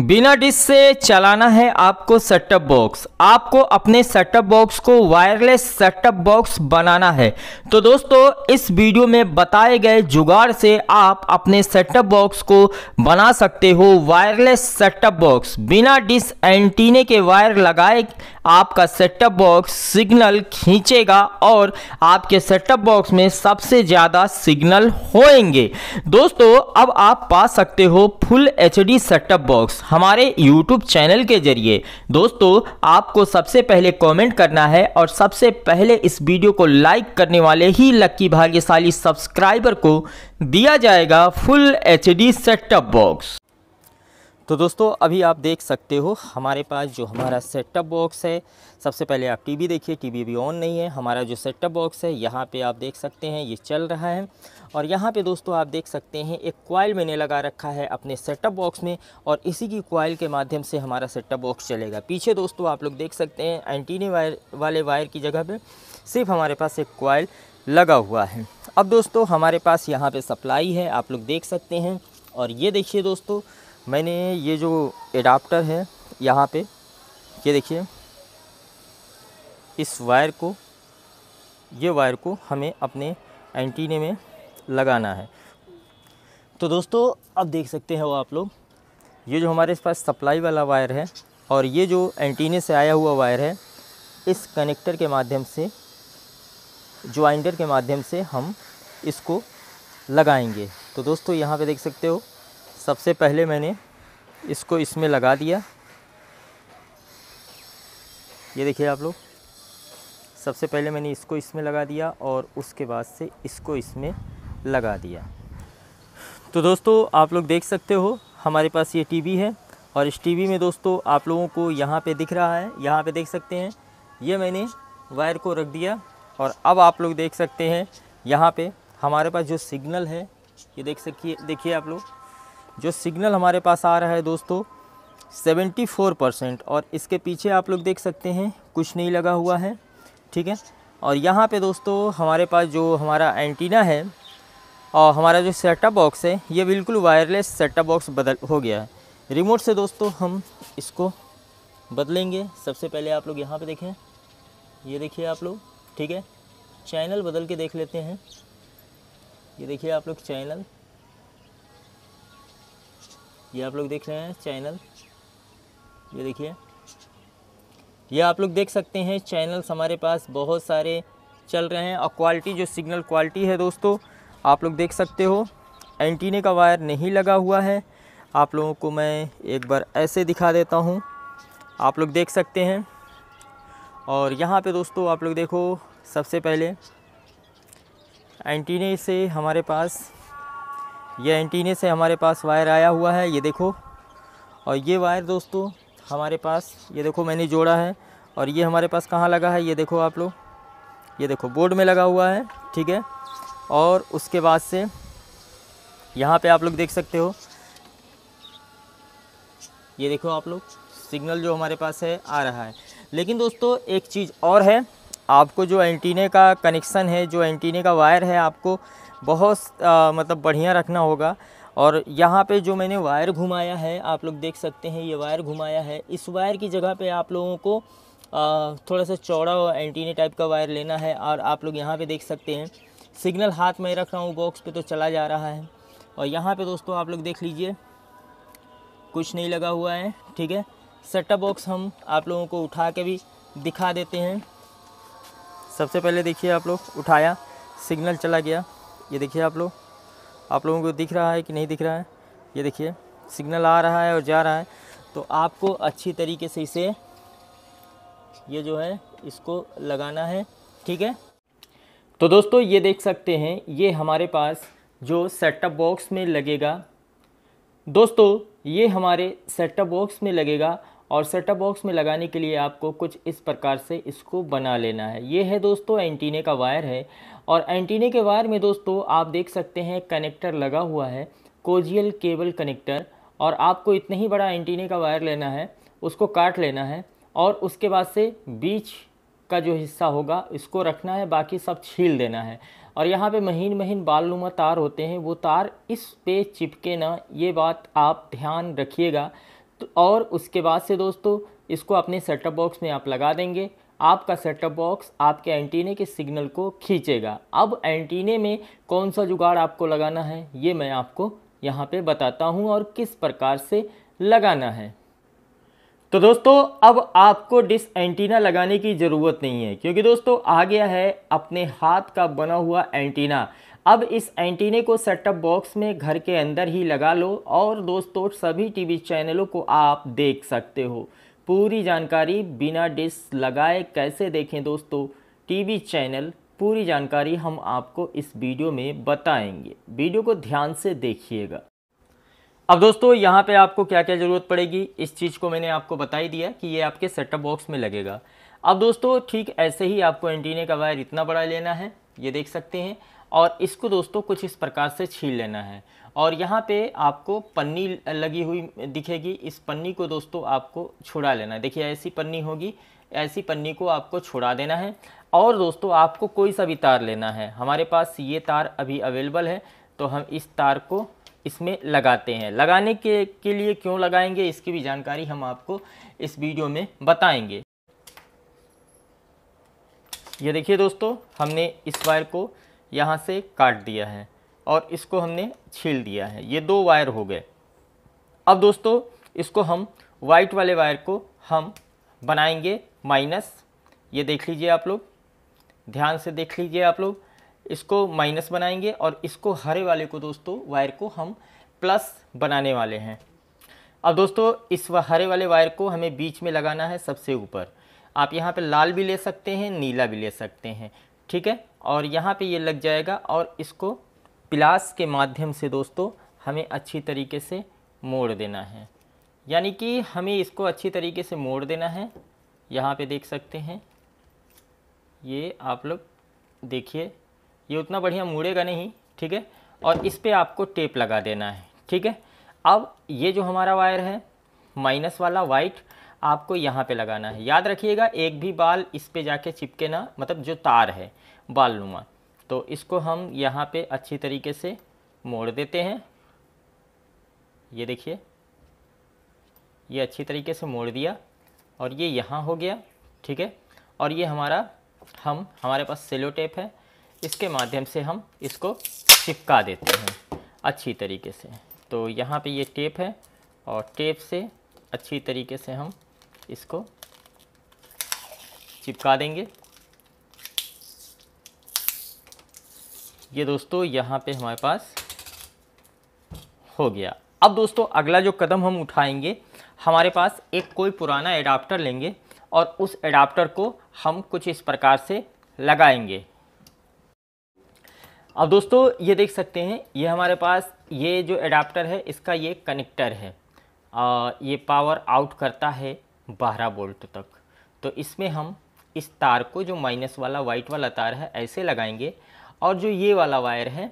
बिना डिश से चलाना है आपको सेटअप बॉक्स आपको अपने सेटअप बॉक्स को वायरलेस सेटअप बॉक्स बनाना है तो दोस्तों इस वीडियो में बताए गए जुगाड़ से आप अपने सेटअप बॉक्स को बना सकते हो वायरलेस सेटअप बॉक्स बिना डिश एंटीने के वायर लगाए आपका सेटअप बॉक्स सिग्नल खींचेगा और आपके सेटअप बॉक्स में सबसे ज़्यादा सिग्नल होएंगे दोस्तों अब आप पा सकते हो फुल एच सेटअप बॉक्स हमारे YouTube चैनल के जरिए दोस्तों आपको सबसे पहले कमेंट करना है और सबसे पहले इस वीडियो को लाइक करने वाले ही लक्की भाग्यशाली सब्सक्राइबर को दिया जाएगा full H D setup box तो दोस्तों अभी आप देख सकते हो हमारे पास जो हमारा सेटअप बॉक्स है सबसे पहले आप टीवी देखिए टीवी भी ऑन नहीं है हमारा जो सेटअप बॉक्स है यहाँ पे आप देख सकते हैं ये चल रहा है और यहाँ पे दोस्तों आप देख सकते हैं एक क्वाइल मैंने लगा रखा है अपने सेटअप बॉक्स में और इसी की क्वाइल के माध्यम से हमारा सेटअप बॉक्स चलेगा पीछे दोस्तों आप लोग देख सकते हैं एंटीने वायर वाले वायर की जगह पर सिर्फ हमारे पास एक क्वाइल लगा हुआ है अब दोस्तों हमारे पास यहाँ पर सप्लाई है आप लोग देख सकते हैं और ये देखिए दोस्तों मैंने ये जो एडाप्टर है यहाँ पे ये देखिए इस वायर को ये वायर को हमें अपने एंटीने में लगाना है तो दोस्तों अब देख सकते हैं वो आप लोग ये जो हमारे पास सप्लाई वाला वायर है और ये जो एंटीने से आया हुआ वायर है इस कनेक्टर के माध्यम से ज्वाइंडर के माध्यम से हम इसको लगाएंगे तो दोस्तों यहाँ पे देख सकते हो सबसे पहले मैंने इसको इसमें लगा दिया ये देखिए आप लोग सबसे पहले मैंने इसको इसमें लगा दिया और उसके बाद से इसको इसमें लगा दिया तो दोस्तों आप लोग देख सकते हो हमारे पास ये टीवी है और इस टीवी में दोस्तों आप लोगों को यहाँ पे दिख रहा है यहाँ पे देख सकते हैं ये मैंने वायर को रख दिया और अब आप लोग देख सकते हैं यहाँ पे हमारे पास जो सिग्नल है ये देख सकिए देखिए आप लोग जो सिग्नल हमारे पास आ रहा है दोस्तों 74 परसेंट और इसके पीछे आप लोग देख सकते हैं कुछ नहीं लगा हुआ है ठीक है और यहाँ पे दोस्तों हमारे पास जो हमारा एंटीना है और हमारा जो सेटअप बॉक्स है ये बिल्कुल वायरलेस सेटअप बॉक्स बदल हो गया है रिमोट से दोस्तों हम इसको बदलेंगे सबसे पहले आप लोग यहाँ पे देखें ये देखिए आप लोग ठीक है चैनल बदल के देख लेते हैं ये देखिए आप लोग चैनल ये आप लोग देख रहे हैं चैनल ये देखिए ये आप लोग देख सकते हैं चैनल्स हमारे पास बहुत सारे चल रहे हैं और क्वालिटी जो सिग्नल क्वालिटी है दोस्तों आप लोग देख सकते हो एंटीने का वायर नहीं लगा हुआ है आप लोगों को मैं एक बार ऐसे दिखा देता हूँ आप लोग देख सकते हैं और यहाँ पे दोस्तों आप लोग देखो सबसे पहले एंटीने से हमारे पास ये एंटीने से हमारे पास वायर आया हुआ है ये देखो और ये वायर दोस्तों हमारे पास ये देखो मैंने जोड़ा है और ये हमारे पास कहाँ लगा है ये देखो आप लोग ये देखो बोर्ड में लगा हुआ है ठीक है और उसके बाद से यहाँ पे आप लोग देख सकते हो ये देखो आप लोग सिग्नल जो हमारे पास है आ रहा है लेकिन दोस्तों एक चीज़ और है आपको जो एंटीने का कनेक्शन है जो एंटीने का वायर है आपको बहुत आ, मतलब बढ़िया रखना होगा और यहाँ पे जो मैंने वायर घुमाया है आप लोग देख सकते हैं ये वायर घुमाया है इस वायर की जगह पे आप लोगों को आ, थोड़ा सा चौड़ा एंटीने टाइप का वायर लेना है और आप लोग यहाँ पे देख सकते हैं सिग्नल हाथ में रख रहा हूँ बॉक्स पे तो चला जा रहा है और यहाँ पे दोस्तों आप लोग देख लीजिए कुछ नहीं लगा हुआ है ठीक है सेटअप बॉक्स हम आप लोगों को उठा के भी दिखा देते हैं सबसे पहले देखिए आप लोग उठाया सिग्नल चला गया ये देखिए आप लोग आप लोगों को दिख रहा है कि नहीं दिख रहा है ये देखिए सिग्नल आ रहा है और जा रहा है तो आपको अच्छी तरीके से इसे ये जो है इसको लगाना है ठीक है तो दोस्तों ये देख सकते हैं ये हमारे पास जो सेटअप बॉक्स में लगेगा दोस्तों ये हमारे सेटअप बॉक्स में लगेगा और सेटअप बॉक्स में लगाने के लिए आपको कुछ इस प्रकार से इसको बना लेना है ये है दोस्तों एंटीने का वायर है और एंटीने के वायर में दोस्तों आप देख सकते हैं कनेक्टर लगा हुआ है कोजियल केबल कनेक्टर और आपको इतना ही बड़ा एंटीने का वायर लेना है उसको काट लेना है और उसके बाद से बीच का जो हिस्सा होगा इसको रखना है बाकी सब छील देना है और यहाँ पे महीन महीन बालनुमा तार होते हैं वो तार इस पे चिपके ना ये बात आप ध्यान रखिएगा तो और उसके बाद से दोस्तों इसको अपने सेटअप बॉक्स में आप लगा देंगे आपका सेटअप बॉक्स आपके एंटीने के सिग्नल को खींचेगा अब एंटीने में कौन सा जुगाड़ आपको लगाना है ये मैं आपको यहाँ पे बताता हूँ और किस प्रकार से लगाना है तो दोस्तों अब आपको डिस एंटीना लगाने की ज़रूरत नहीं है क्योंकि दोस्तों आ गया है अपने हाथ का बना हुआ एंटीना अब इस एंटीने को सेटअप बॉक्स में घर के अंदर ही लगा लो और दोस्तों सभी टीवी चैनलों को आप देख सकते हो पूरी जानकारी बिना डिश लगाए कैसे देखें दोस्तों टीवी चैनल पूरी जानकारी हम आपको इस वीडियो में बताएंगे वीडियो को ध्यान से देखिएगा अब दोस्तों यहाँ पे आपको क्या क्या ज़रूरत पड़ेगी इस चीज़ को मैंने आपको बता ही दिया कि ये आपके सेटअप बॉक्स में लगेगा अब दोस्तों ठीक ऐसे ही आपको एंटीने का वायर इतना बड़ा लेना है ये देख सकते हैं और इसको दोस्तों कुछ इस प्रकार से छील लेना है और यहाँ पे आपको पन्नी लगी हुई दिखेगी इस पन्नी को दोस्तों आपको छुड़ा लेना है देखिए ऐसी पन्नी होगी ऐसी पन्नी को आपको छुड़ा देना है और दोस्तों आपको कोई सा भी तार लेना है हमारे पास ये तार अभी अवेलेबल है तो हम इस तार को इसमें लगाते हैं लगाने के के लिए क्यों लगाएंगे इसकी भी जानकारी हम आपको इस वीडियो में बताएंगे ये देखिए दोस्तों हमने इस वायर को यहाँ से काट दिया है और इसको हमने छील दिया है ये दो वायर हो गए अब दोस्तों इसको हम वाइट वाले वायर को हम बनाएंगे माइनस ये देख लीजिए आप लोग ध्यान से देख लीजिए आप लोग इसको माइनस बनाएंगे और इसको हरे वाले को दोस्तों वायर को हम प्लस बनाने वाले हैं अब दोस्तों इस हरे वाले वायर को हमें बीच में लगाना है सबसे ऊपर आप यहाँ पे लाल भी ले सकते हैं नीला भी ले सकते हैं ठीक है और यहाँ पे ये लग जाएगा और इसको प्लास के माध्यम से दोस्तों हमें अच्छी तरीके से मोड़ देना है यानी कि हमें इसको अच्छी तरीके से मोड़ देना है यहाँ पे देख सकते हैं ये आप लोग देखिए ये उतना बढ़िया मोड़ेगा नहीं ठीक है और इस पर आपको टेप लगा देना है ठीक है अब ये जो हमारा वायर है माइनस वाला वाइट आपको यहाँ पे लगाना है याद रखिएगा एक भी बाल इस पे जाके चिपके ना मतलब जो तार है बाल नुमा तो इसको हम यहाँ पे अच्छी तरीके से मोड़ देते हैं ये देखिए ये अच्छी तरीके से मोड़ दिया और ये यहाँ हो गया ठीक है और ये हमारा हम हमारे पास सेलो टेप है इसके माध्यम से हम इसको चिपका देते हैं अच्छी तरीके से तो यहाँ पे ये टेप है और टेप से अच्छी तरीके से हम इसको चिपका देंगे ये दोस्तों यहाँ पे हमारे पास हो गया अब दोस्तों अगला जो कदम हम उठाएंगे हमारे पास एक कोई पुराना एडाप्टर लेंगे और उस एडाप्टर को हम कुछ इस प्रकार से लगाएंगे अब दोस्तों ये देख सकते हैं ये हमारे पास ये जो एडाप्टर है इसका ये कनेक्टर है आ, ये पावर आउट करता है बारह वोल्ट तक तो इसमें हम इस तार को जो माइनस वाला वाइट वाला तार है ऐसे लगाएंगे और जो ये वाला वायर है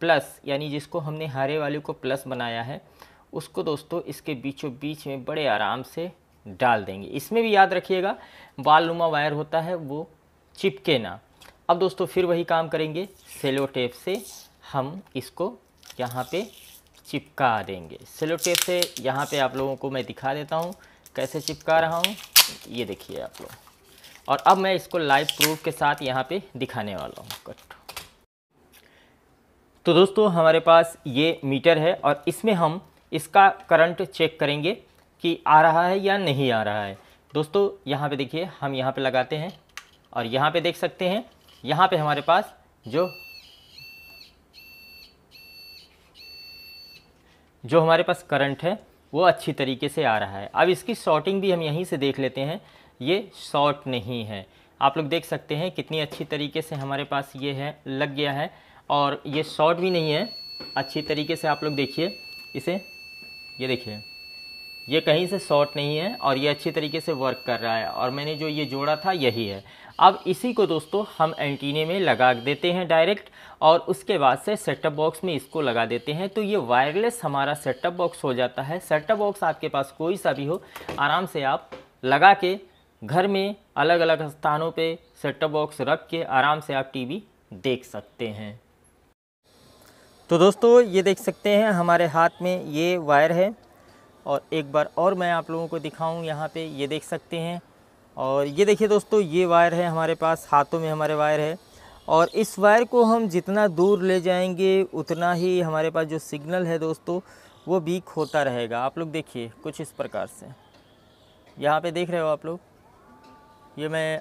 प्लस यानी जिसको हमने हरे वाले को प्लस बनाया है उसको दोस्तों इसके बीचों बीच में बड़े आराम से डाल देंगे इसमें भी याद रखिएगा बाल वायर होता है वो चिपके ना अब दोस्तों फिर वही काम करेंगे सेलो टेप से हम इसको यहाँ पे चिपका देंगे सेलो टेप से यहाँ पे आप लोगों को मैं दिखा देता हूँ कैसे चिपका रहा हूँ ये देखिए आप लोग और अब मैं इसको लाइव प्रूफ के साथ यहाँ पे दिखाने वाला हूँ कट तो दोस्तों हमारे पास ये मीटर है और इसमें हम इसका करंट चेक करेंगे कि आ रहा है या नहीं आ रहा है दोस्तों यहाँ पे देखिए हम यहाँ पे लगाते हैं और यहाँ पे देख सकते हैं यहाँ पे हमारे पास जो जो हमारे पास करंट है वो अच्छी तरीके से आ रहा है अब इसकी शॉर्टिंग भी हम यहीं से देख लेते हैं ये शॉर्ट नहीं है आप लोग देख सकते हैं कितनी अच्छी तरीके से हमारे पास ये है लग गया है और ये शॉर्ट भी नहीं है अच्छी तरीके से आप लोग देखिए इसे ये देखिए ये कहीं से शॉर्ट नहीं है और ये अच्छी तरीके से वर्क कर रहा है और मैंने जो ये जोड़ा था यही है अब इसी को दोस्तों हम एंटीने में लगा देते हैं डायरेक्ट और उसके बाद से सेटअप बॉक्स में इसको लगा देते हैं तो ये वायरलेस हमारा सेटअप बॉक्स हो जाता है सेटअप बॉक्स आपके पास कोई सा भी हो आराम से आप लगा के घर में अलग अलग स्थानों पर सेटअप बॉक्स रख के आराम से आप टी देख सकते हैं तो दोस्तों ये देख सकते हैं हमारे हाथ में ये वायर है और एक बार और मैं आप लोगों को दिखाऊं यहाँ पे ये देख सकते हैं और ये देखिए दोस्तों ये वायर है हमारे पास हाथों में हमारे वायर है और इस वायर को हम जितना दूर ले जाएंगे उतना ही हमारे पास जो सिग्नल है दोस्तों वो वीक होता रहेगा आप लोग देखिए कुछ इस प्रकार से यहाँ पे देख रहे हो आप लोग ये मैं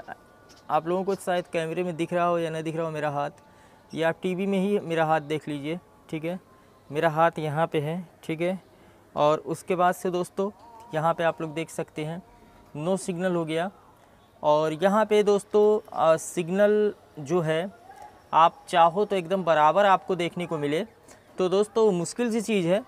आप लोगों को शायद कैमरे में दिख रहा हो या नहीं दिख रहा हो मेरा हाथ या आप टी में ही मेरा हाथ देख लीजिए ठीक है मेरा हाथ यहाँ पर है ठीक है और उसके बाद से दोस्तों यहाँ पे आप लोग देख सकते हैं नो सिग्नल हो गया और यहाँ पे दोस्तों सिग्नल जो है आप चाहो तो एकदम बराबर आपको देखने को मिले तो दोस्तों मुश्किल सी चीज़ है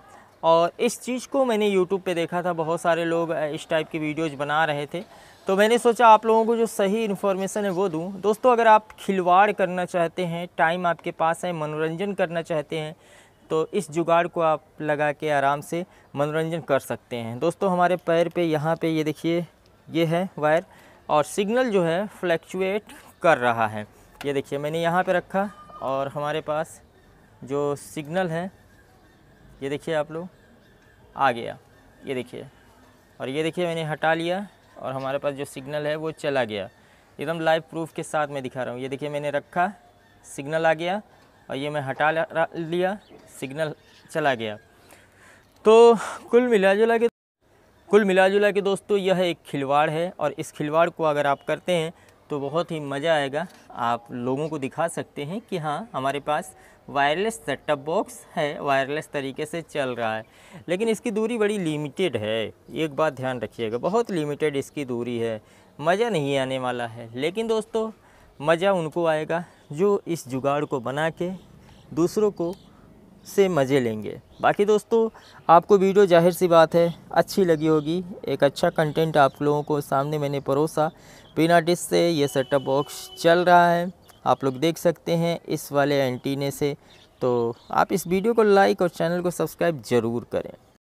और इस चीज़ को मैंने यूट्यूब पे देखा था बहुत सारे लोग इस टाइप की वीडियोज बना रहे थे तो मैंने सोचा आप लोगों को जो सही इन्फॉर्मेशन है वो दूँ दोस्तों अगर आप खिलवाड़ करना चाहते हैं टाइम आपके पास है मनोरंजन करना चाहते हैं तो इस जुगाड़ को आप लगा के आराम से मनोरंजन कर सकते हैं दोस्तों हमारे पैर पे यहाँ पे ये देखिए ये है वायर और सिग्नल जो है फ्लैक्चुएट कर रहा है ये देखिए मैंने यहाँ पे रखा और हमारे पास जो सिग्नल है ये देखिए आप लोग आ गया ये देखिए और ये देखिए मैंने हटा लिया और हमारे पास जो सिग्नल है वो चला गया एकदम लाइव प्रूफ के साथ मैं दिखा रहा हूँ ये देखिए मैंने रखा सिग्नल आ गया और ये मैं हटा लिया सिग्नल चला गया तो कुल मिला जुला के कुल मिला जुला के दोस्तों यह एक खिलवाड़ है और इस खिलवाड़ को अगर आप करते हैं तो बहुत ही मज़ा आएगा आप लोगों को दिखा सकते हैं कि हाँ हमारे पास वायरलेस सेटअप बॉक्स है वायरलेस तरीके से चल रहा है लेकिन इसकी दूरी बड़ी लिमिटेड है एक बात ध्यान रखिएगा बहुत लिमिटेड इसकी दूरी है मज़ा नहीं आने वाला है लेकिन दोस्तों मज़ा उनको आएगा जो इस जुगाड़ को बना के दूसरों को से मज़े लेंगे बाकी दोस्तों आपको वीडियो जाहिर सी बात है अच्छी लगी होगी एक अच्छा कंटेंट आप लोगों को सामने मैंने परोसा बिना डिस से ये सेटअप बॉक्स चल रहा है आप लोग देख सकते हैं इस वाले एंटीने से तो आप इस वीडियो को लाइक और चैनल को सब्सक्राइब ज़रूर करें